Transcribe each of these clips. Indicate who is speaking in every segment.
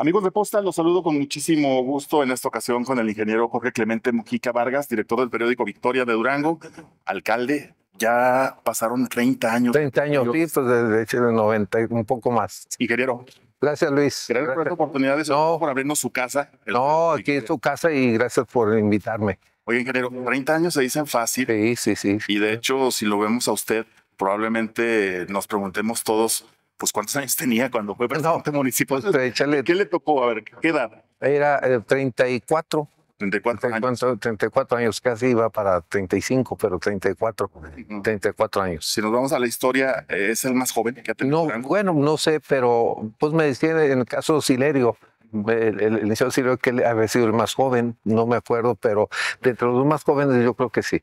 Speaker 1: Amigos de Posta, los saludo con muchísimo gusto en esta ocasión con el ingeniero Jorge Clemente Mujica Vargas, director del periódico Victoria de Durango, alcalde.
Speaker 2: Ya pasaron 30 años. 30 años, listo, desde el 90, un poco más. Ingeniero, Gracias, Luis. Gracias, por esta oportunidad, no. por abrirnos su casa. No, aquí es su casa y gracias por invitarme.
Speaker 1: Oye, ingeniero, 30 años se dicen fácil. Sí, sí, sí. Y de hecho, si lo vemos a usted, probablemente nos preguntemos todos pues ¿cuántos años tenía cuando fue presidente no, municipio? Pues, ¿Qué le tocó? A ver, ¿qué edad?
Speaker 2: Era 34. Eh, 34, años. 34 años, casi iba para 35, pero 34, 34 años. Si nos vamos a la historia, ¿es el más joven que ha tenido? No, bueno, no sé, pero pues me decía en el caso de Silerio, el, licenciado que ha sido el más joven, no me acuerdo, pero dentro de los más jóvenes yo creo que sí,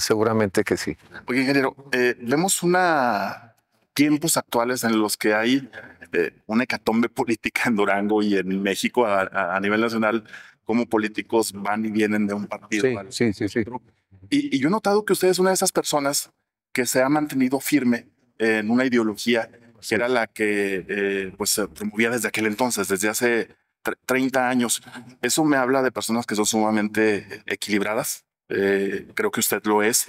Speaker 2: seguramente que sí.
Speaker 1: Oye, ingeniero, eh, vemos una tiempos actuales en los que hay eh, una hecatombe política en Durango y en México a, nivel nacional, como políticos van y vienen de un partido. Sí, sí, sí, Y, yo he notado que usted es una de esas personas que se ha mantenido firme en una ideología que era la que eh, pues, se promovía desde aquel entonces, desde hace 30 años. Eso me habla de personas que son sumamente equilibradas, eh, creo que usted lo es.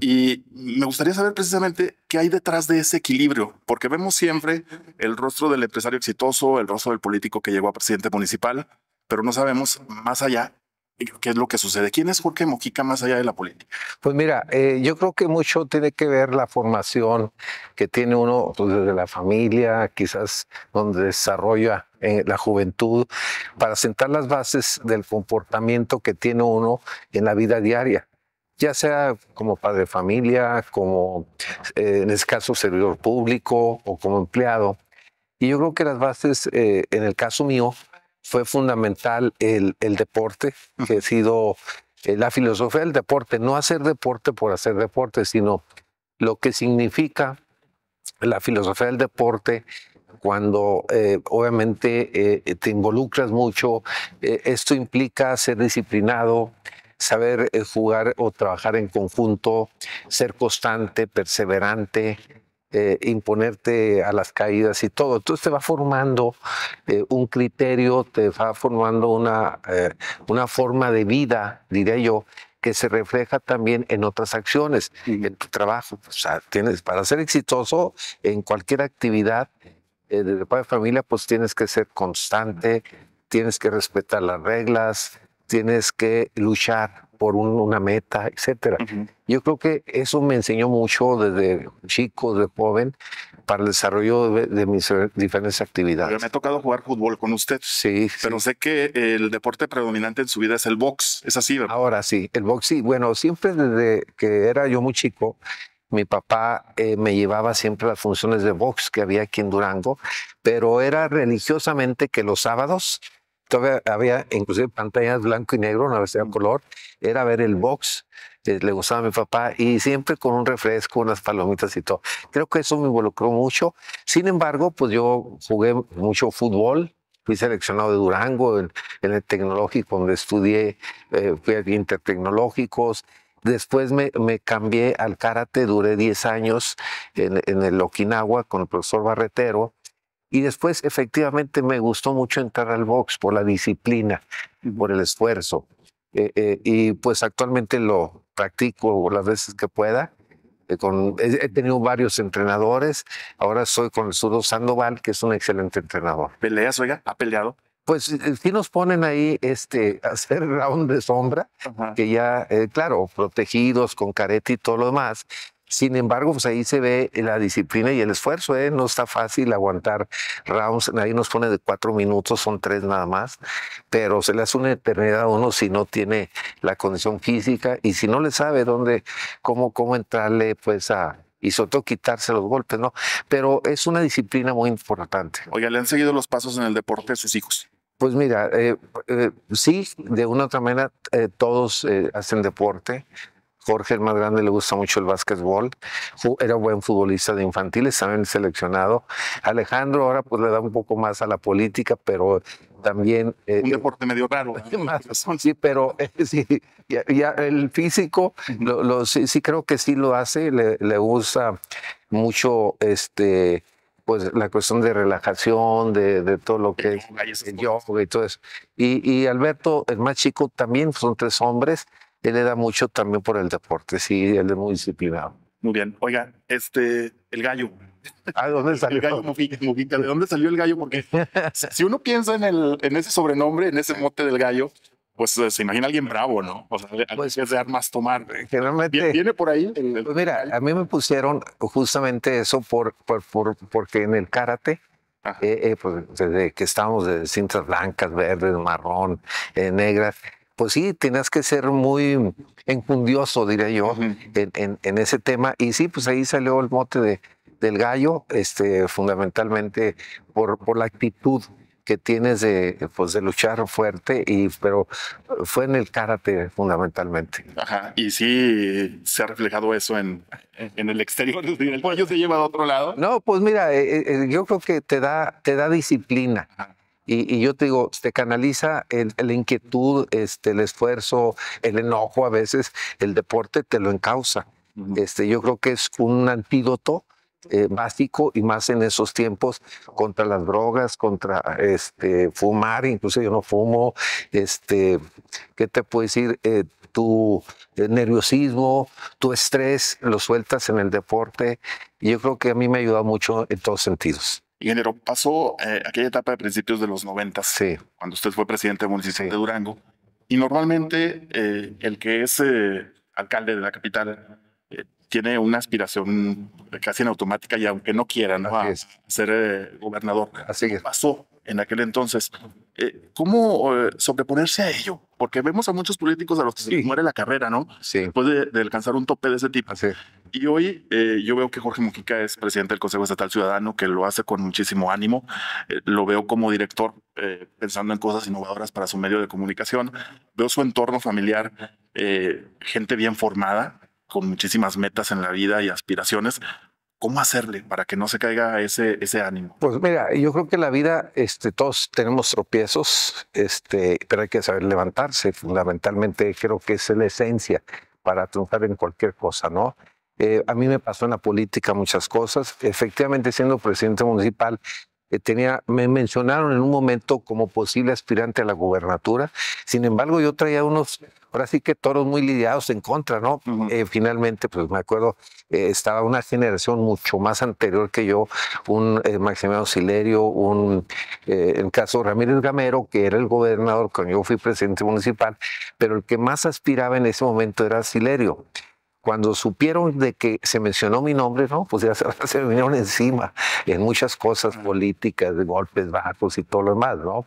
Speaker 1: Y me gustaría saber precisamente qué hay detrás de ese equilibrio, porque vemos siempre el rostro del empresario exitoso, el rostro del político que llegó a presidente municipal, pero no sabemos más allá ¿Qué es lo que sucede? ¿Quién es Jorge Mojica más allá de la política?
Speaker 2: Pues mira, eh, yo creo que mucho tiene que ver la formación que tiene uno pues, desde la familia, quizás donde desarrolla eh, la juventud, para sentar las bases del comportamiento que tiene uno en la vida diaria ya sea como padre de familia, como eh, en este caso servidor público o como empleado. Y yo creo que las bases, en el caso mío, fue fundamental el, deporte, que ha sido eh, la filosofía del deporte, no hacer deporte por hacer deporte, sino lo que significa la filosofía del deporte cuando eh, obviamente eh, te involucras mucho. esto implica ser disciplinado, saber jugar o trabajar en conjunto, ser constante, perseverante, eh, imponerte a las caídas y todo. Entonces te va formando eh, un criterio, te va formando una, eh, una forma de vida, diría yo, que se refleja también en otras acciones, en tu trabajo. sea, tienes, para ser exitoso en cualquier actividad de padre de familia, pues tienes que ser constante, tienes que respetar las reglas, tienes que luchar por una meta, etcétera. Yo creo que eso me enseñó mucho desde chico, de joven, para el desarrollo de, mis diferentes actividades. Pero me ha
Speaker 1: tocado jugar fútbol con usted. Sí. Pero sé que el deporte predominante en su vida es el box, ¿es así? ¿verdad?
Speaker 2: Ahora sí, el box sí. Bueno, siempre desde que era yo muy chico, mi papá eh, me llevaba siempre las funciones de box que había aquí en Durango, pero era religiosamente que los sábados todavía había inclusive pantallas blanco y negro, no había color, era ver el box, eh, le gustaba a mi papá y siempre con un refresco, unas palomitas y todo. Creo que eso me involucró mucho. Sin embargo, pues yo jugué mucho fútbol, fui seleccionado de Durango en, el tecnológico donde estudié, eh, fui a intertecnológicos, Después me, cambié al karate, duré 10 años en, en, el Okinawa con el profesor Barretero. Y después, efectivamente, me gustó mucho entrar al box por la disciplina, y por el esfuerzo. Eh, eh, y pues actualmente lo practico las veces que pueda. Eh, he, tenido varios entrenadores. Ahora soy con el sudo Sandoval, que es un excelente entrenador. ¿Peleas, oiga? ¿Ha peleado? Pues sí nos ponen ahí este, hacer round de sombra, que ya, claro, protegidos con careta y todo lo demás, sin embargo, pues ahí se ve la disciplina y el esfuerzo. ¿eh? No está fácil aguantar rounds. Ahí nos pone de cuatro minutos, son tres nada más. Pero se le hace una eternidad a uno si no tiene la condición física y si no le sabe dónde, cómo, cómo entrarle pues a, y sobre todo quitarse los golpes, ¿no? Pero es una disciplina muy importante. Oiga, ¿le han seguido los pasos en el deporte a sus hijos? Pues mira, eh, eh, sí, de una u otra manera eh, todos hacen deporte, Jorge, el más grande, le gusta mucho el básquetbol. Era buen futbolista de infantiles, también seleccionado. Alejandro ahora pues le da un poco más a la política, pero también... Eh, un eh, deporte medio raro. ¿eh? sí, pero ya, el físico, lo, sí, creo que sí lo hace, le, gusta mucho este pues la cuestión de relajación, de, todo lo que es yoga y todo eso. y, Alberto, el más chico, también son tres hombres, él le da mucho también por el deporte, sí, él es muy disciplinado. Muy bien.
Speaker 1: Oiga, este, el gallo. ¿A dónde salió? El gallo ¿De dónde salió el gallo? Porque si uno piensa en, el, en ese sobrenombre, en ese mote del gallo, pues eh, se imagina alguien bravo, ¿no? O sea, pues, que se más tomar.
Speaker 2: Generalmente, ¿Viene por ahí? pues mira, a mí me pusieron justamente eso por, por, porque en el karate, eh, eh, pues desde que estábamos de cintas blancas, verdes, marrón, negras, pues sí, tienes que ser muy encundioso, diría yo, en, ese tema. Y sí, pues ahí salió el mote de, del gallo, este, fundamentalmente por, la actitud que tienes pues, de, luchar fuerte, y, pero fue en el karate fundamentalmente.
Speaker 1: Ajá, y sí se ha reflejado eso en, el exterior. ¿El
Speaker 2: cuello se lleva a otro lado? No, pues mira, eh, eh, yo creo que te da, te da disciplina. Y, yo te digo, te canaliza la inquietud, este, el esfuerzo, el enojo a veces, el deporte te lo encausa. Este, yo creo que es un antídoto eh, básico y más en esos tiempos contra las drogas, contra este, fumar, incluso yo no fumo, este, ¿qué te puedo decir? Eh, tu eh, nerviosismo, tu estrés, lo sueltas en el deporte. Y yo creo que a mí me ha ayudado mucho en todos sentidos.
Speaker 1: Ingeniero, pasó eh, aquella etapa de principios de los 90, cuando usted fue presidente municipal de Durango, y normalmente eh, el que es eh, alcalde de la capital tiene una aspiración casi en automática y aunque no quiera ¿no? ser gobernador. Así es. Pasó en aquel entonces. ¿Cómo sobreponerse a ello? Porque vemos a muchos políticos a los que se muere la carrera, ¿no? Sí. Después de, alcanzar un tope de ese tipo. Así y hoy eh, yo veo que Jorge Mujica es presidente del Consejo Estatal Ciudadano, que lo hace con muchísimo ánimo. Eh, lo veo como director eh, pensando en cosas innovadoras para su medio de comunicación. Veo su entorno familiar, gente bien formada, con muchísimas metas en la vida y aspiraciones. ¿Cómo hacerle para que no se caiga ese, ese ánimo?
Speaker 2: Pues mira, yo creo que la vida este, todos tenemos tropiezos, este, pero hay que saber levantarse. Fundamentalmente creo que es la esencia para triunfar en cualquier cosa, ¿no? Eh, a mí me pasó en la política muchas cosas. Efectivamente, siendo presidente municipal, eh, me mencionaron en un momento como posible aspirante a la gubernatura. Sin embargo, yo traía unos, ahora sí que toros muy lidiados en contra, ¿no? Eh, finalmente, pues me acuerdo, estaba una generación mucho más anterior que yo, un Maximiliano Silerio, un, el caso Ramírez Gamero, que era el gobernador cuando yo fui presidente municipal, pero el que más aspiraba en ese momento era Silerio cuando supieron de que se mencionó mi nombre, no, pues ya se, vinieron encima en muchas cosas políticas, golpes bajos y todo lo demás, ¿no?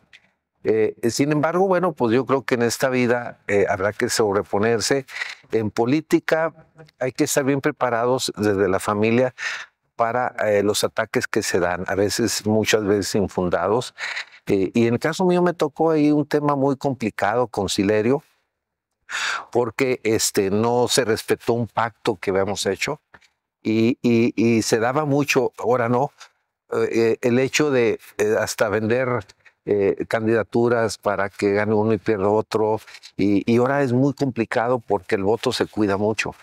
Speaker 2: Eh, sin embargo, bueno, pues yo creo que en esta vida eh, habrá que sobreponerse. En política hay que estar bien preparados desde la familia para eh, los ataques que se dan, a veces, muchas veces infundados. y en el caso mío me tocó ahí un tema muy complicado, con conciliario, porque este, no se respetó un pacto que habíamos hecho y, se daba mucho, ahora no, eh, eh, el hecho de eh, hasta vender candidaturas para que gane uno y pierda otro. Y, y, ahora es muy complicado porque el voto se cuida mucho.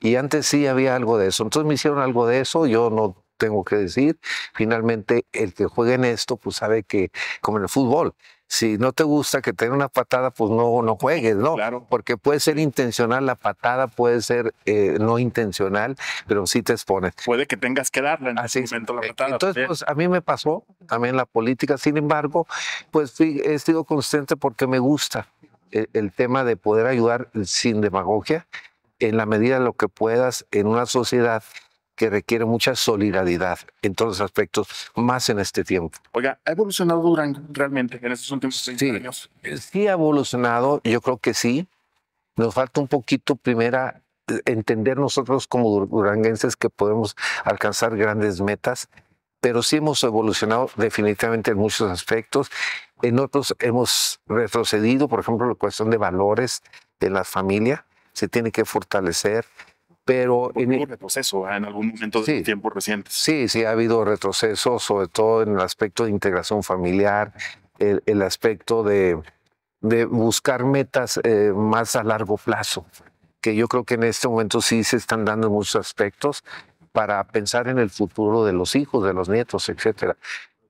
Speaker 2: Y antes sí había algo de eso. Entonces me hicieron algo de eso, yo no tengo que decir. Finalmente, el que juegue en esto, pues sabe que, como en el fútbol, si no te gusta que tenga una patada, pues no, no juegues, ¿no? Claro. Porque puede ser intencional, la patada puede ser eh, no intencional, pero sí te expones. Puede que tengas que darle en Así momento la eh, patada. Entonces, pues a mí me pasó también la política, sin embargo, pues he sido consciente porque me gusta e-, el tema de poder ayudar sin demagogia en la medida de lo que puedas en una sociedad que requiere mucha solidaridad en todos los aspectos, más en este tiempo.
Speaker 1: Oiga, ¿ha evolucionado Durango realmente en estos últimos 30 años?
Speaker 2: Sí, ha evolucionado, yo creo que sí. Nos falta un poquito, primera, eh, entender nosotros como duranguenses que podemos alcanzar grandes metas, pero sí hemos evolucionado definitivamente en muchos aspectos. En otros hemos retrocedido, por ejemplo, la cuestión de valores de la familia, se tiene que fortalecer pero en, e retroceso ah, en algún momento de sí, tiempo reciente. Sí, sí, ha habido retrocesos, sobre todo en el aspecto de integración familiar, el, aspecto de, de, buscar metas eh, más a largo plazo, que yo creo que en este momento sí se están dando en muchos aspectos para pensar en el futuro de los hijos, de los nietos, etcétera.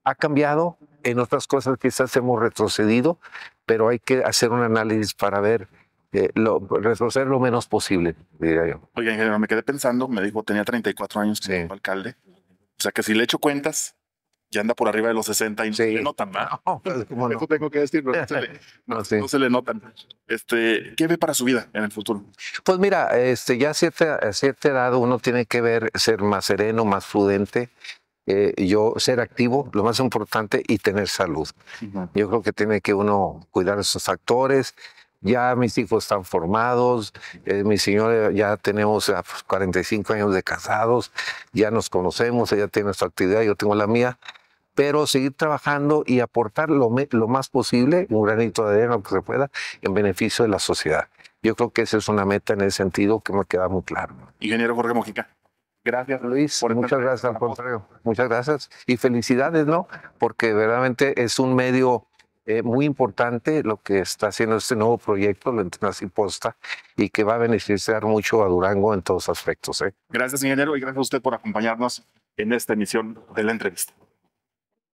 Speaker 2: Ha cambiado, en otras cosas quizás hemos retrocedido, pero hay que hacer un análisis para ver eh, lo, lo menos posible, diría yo. Oiga, ingeniero, me quedé pensando, me dijo, tenía 34 años como
Speaker 1: alcalde. O sea que si le echo cuentas, ya anda por arriba de los 60 y no se le notan, pues, No, Eso tengo que decir, no se, le, no, se le, notan. Este, ¿Qué ve para su vida en el
Speaker 2: futuro? Pues mira, este, ya a cierta, edad uno tiene que ver ser más sereno, más prudente, eh, yo ser activo, lo más importante, y tener salud. Yo creo que tiene que uno cuidar esos factores ya mis hijos están formados, eh, mis señores ya tenemos 45 ah, pues, años de casados, ya nos conocemos, ella tiene nuestra actividad, yo tengo la mía, pero seguir trabajando y aportar lo, lo más posible, un granito de arena, lo que se pueda, en beneficio de la sociedad. Yo creo que esa es una meta en ese sentido que me queda muy claro. Ingeniero Jorge Mojica. Gracias, Luis. muchas gracias, al contrario. Muchas gracias. Y felicidades, ¿no? Porque verdaderamente es un medio eh, muy importante lo que está haciendo este nuevo proyecto, lo y imposta y que va a beneficiar mucho a Durango en todos aspectos. ¿eh?
Speaker 1: Gracias, ingeniero, y gracias a usted por acompañarnos en esta emisión de la entrevista.